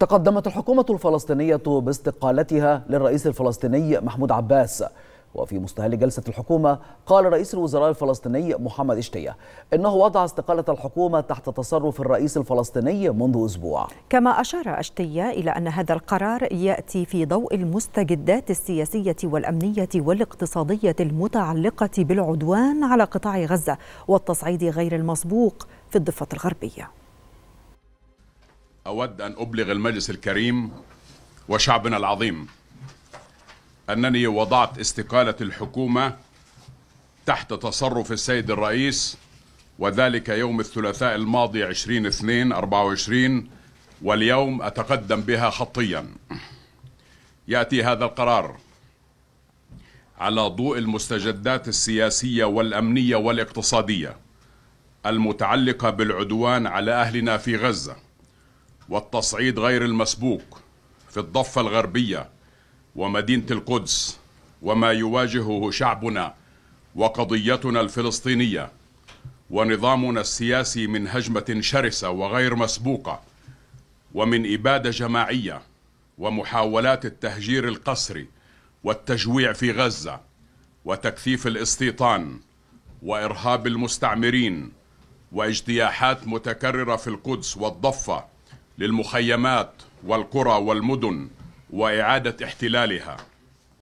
تقدمت الحكومة الفلسطينية باستقالتها للرئيس الفلسطيني محمود عباس وفي مستهل جلسة الحكومة قال رئيس الوزراء الفلسطيني محمد إشتية إنه وضع استقالة الحكومة تحت تصرف الرئيس الفلسطيني منذ أسبوع كما أشار أشتية إلى أن هذا القرار يأتي في ضوء المستجدات السياسية والأمنية والاقتصادية المتعلقة بالعدوان على قطاع غزة والتصعيد غير المسبوق في الضفة الغربية أود أن أبلغ المجلس الكريم وشعبنا العظيم أنني وضعت استقالة الحكومة تحت تصرف السيد الرئيس وذلك يوم الثلاثاء الماضي 20 2 24 واليوم أتقدم بها خطيا يأتي هذا القرار على ضوء المستجدات السياسية والأمنية والاقتصادية المتعلقة بالعدوان على أهلنا في غزة والتصعيد غير المسبوق في الضفة الغربية ومدينة القدس وما يواجهه شعبنا وقضيتنا الفلسطينية ونظامنا السياسي من هجمة شرسة وغير مسبوقة ومن إبادة جماعية ومحاولات التهجير القسري والتجويع في غزة وتكثيف الاستيطان وإرهاب المستعمرين واجتياحات متكررة في القدس والضفة للمخيمات والقرى والمدن واعاده احتلالها